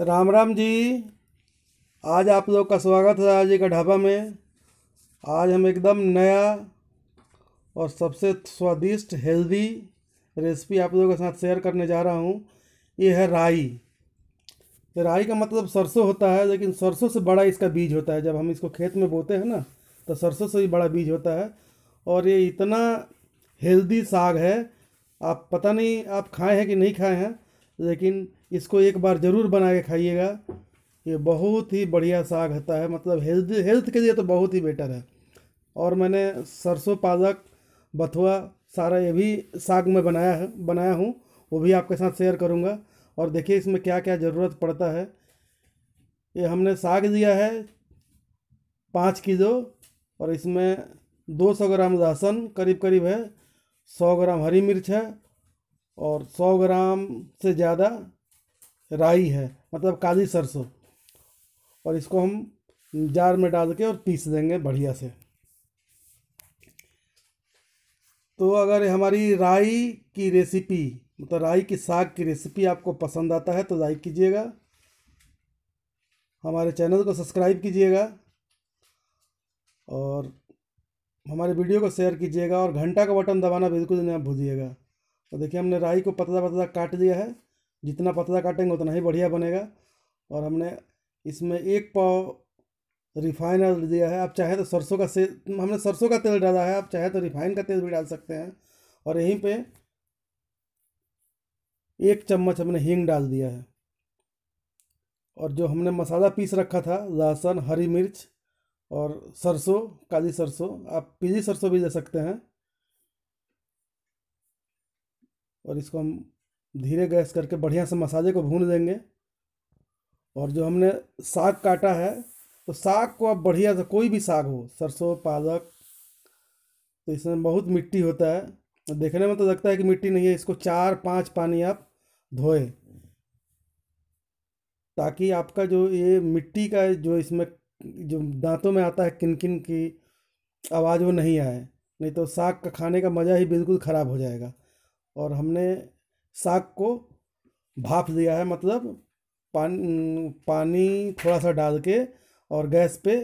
राम राम जी आज आप लोग का स्वागत है आज का ढाबा में आज हम एकदम नया और सबसे स्वादिष्ट हेल्दी रेसिपी आप लोगों के साथ शेयर करने जा रहा हूँ ये है राई राई का मतलब सरसों होता है लेकिन सरसों से बड़ा इसका बीज होता है जब हम इसको खेत में बोते हैं ना तो सरसों से ही बड़ा बीज होता है और ये इतना हेल्दी साग है आप पता नहीं आप खाए हैं कि नहीं खाए हैं लेकिन इसको एक बार ज़रूर बना के खाइएगा ये बहुत ही बढ़िया साग होता है मतलब हेल्थ हेल्थ के लिए तो बहुत ही बेटर है और मैंने सरसों पालक बथुआ सारा ये भी साग में बनाया है बनाया हूँ वो भी आपके साथ शेयर करूँगा और देखिए इसमें क्या क्या ज़रूरत पड़ता है ये हमने साग लिया है पाँच किलो और इसमें दो सौ ग्राम लहसुन करीब करीब है सौ ग्राम हरी मिर्च है और सौ ग्राम से ज़्यादा राई है मतलब काली सरसों और इसको हम जार में डाल के और पीस देंगे बढ़िया से तो अगर हमारी राई की रेसिपी मतलब राई की साग की रेसिपी आपको पसंद आता है तो लाइक कीजिएगा हमारे चैनल को सब्सक्राइब कीजिएगा और हमारे वीडियो को शेयर कीजिएगा और घंटा का बटन दबाना बिल्कुल नहीं भूलिएगा तो देखिए हमने राई को पतला पतला काट लिया है जितना पतला काटेंगे उतना ही बढ़िया बनेगा और हमने इसमें एक पाव रिफाइन ऑयल दिया है आप चाहे तो सरसों का से हमने सरसों का तेल डाला है आप चाहे तो रिफाइन का तेल भी डाल सकते हैं और यहीं पे एक चम्मच हमने हींग डाल दिया है और जो हमने मसाला पीस रखा था लहसुन हरी मिर्च और सरसों काली सरसों आप पीली सरसों भी ले सकते हैं और इसको हम धीरे गैस करके बढ़िया से मसाले को भून देंगे और जो हमने साग काटा है तो साग को आप बढ़िया से कोई भी साग हो सरसों पालक तो इसमें बहुत मिट्टी होता है देखने में तो लगता है कि मिट्टी नहीं है इसको चार पाँच पानी आप धोए ताकि आपका जो ये मिट्टी का जो इसमें जो दांतों में आता है किन किन की आवाज़ वो नहीं आए नहीं तो साग का खाने का मज़ा ही बिल्कुल ख़राब हो जाएगा और हमने साग को भाप दिया है मतलब पान पानी थोड़ा सा डाल के और गैस पे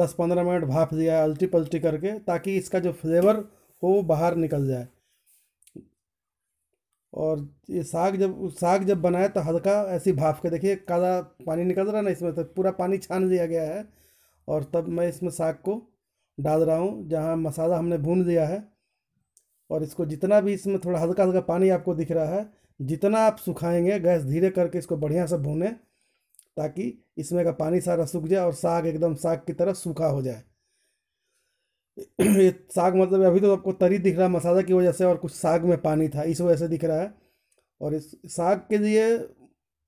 दस पंद्रह मिनट भाप दिया है अल्टी पल्टी करके ताकि इसका जो फ्लेवर हो वो बाहर निकल जाए और ये साग जब साग जब बनाए तो हल्का ऐसी भाप के देखिए काला पानी निकल रहा है ना इसमें तो पूरा पानी छान लिया गया है और तब मैं इसमें साग को डाल रहा हूँ जहाँ मसाला हमने भून लिया है और इसको जितना भी इसमें थोड़ा हल्का हल्का पानी आपको दिख रहा है जितना आप सुखाएंगे गैस धीरे करके इसको बढ़िया से भूनें ताकि इसमें का पानी सारा सूख जाए और साग एकदम साग की तरह सूखा हो जाए ये साग मतलब अभी तो आपको तरी दिख रहा है मसाला की वजह से और कुछ साग में पानी था इस वजह से दिख रहा है और इस साग के लिए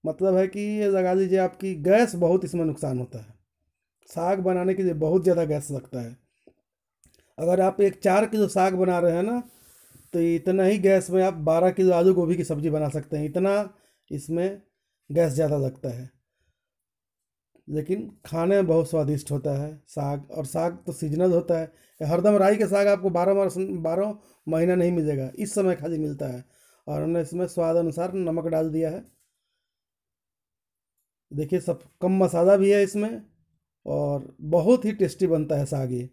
मतलब है कि ये लगा लीजिए आपकी गैस बहुत इसमें नुकसान होता है साग बनाने के लिए बहुत ज़्यादा गैस लगता है अगर आप एक चार किलो साग बना रहे हैं ना तो इतना ही गैस में आप बारह किलो आलू गोभी की सब्ज़ी बना सकते हैं इतना इसमें गैस ज़्यादा लगता है लेकिन खाने में बहुत स्वादिष्ट होता है साग और साग तो सीजनल होता है हरदम राई का साग आपको बारह बारह बारह महीना नहीं मिलेगा इस समय खाली मिलता है और हमने इसमें स्वाद अनुसार नमक डाल दिया है देखिए सब कम मसाला भी है इसमें और बहुत ही टेस्टी बनता है साग ये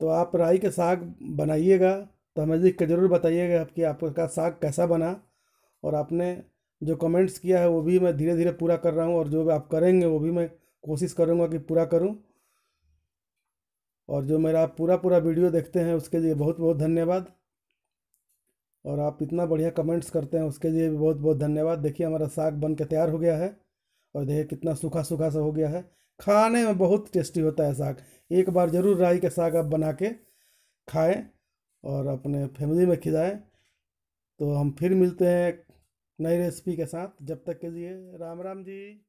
तो आप राई का साग बनाइएगा तो हमें लिख कर ज़रूर बताइएगा कि आपका साग कैसा बना और आपने जो कमेंट्स किया है वो भी मैं धीरे धीरे पूरा कर रहा हूँ और जो भी आप करेंगे वो भी मैं कोशिश करूँगा कि पूरा करूँ और जो मेरा पूरा पूरा वीडियो देखते हैं उसके लिए बहुत बहुत धन्यवाद और आप इतना बढ़िया कमेंट्स करते हैं उसके लिए भी बहुत बहुत धन्यवाद देखिए हमारा साग बन के तैयार हो गया है और देखिए कितना सूखा सूखा सा हो गया है खाने में बहुत टेस्टी होता है साग एक बार ज़रूर राई का साग आप बना के खाएँ और अपने फैमिली में खिलाएं तो हम फिर मिलते हैं नई रेसिपी के साथ जब तक के लिए राम राम जी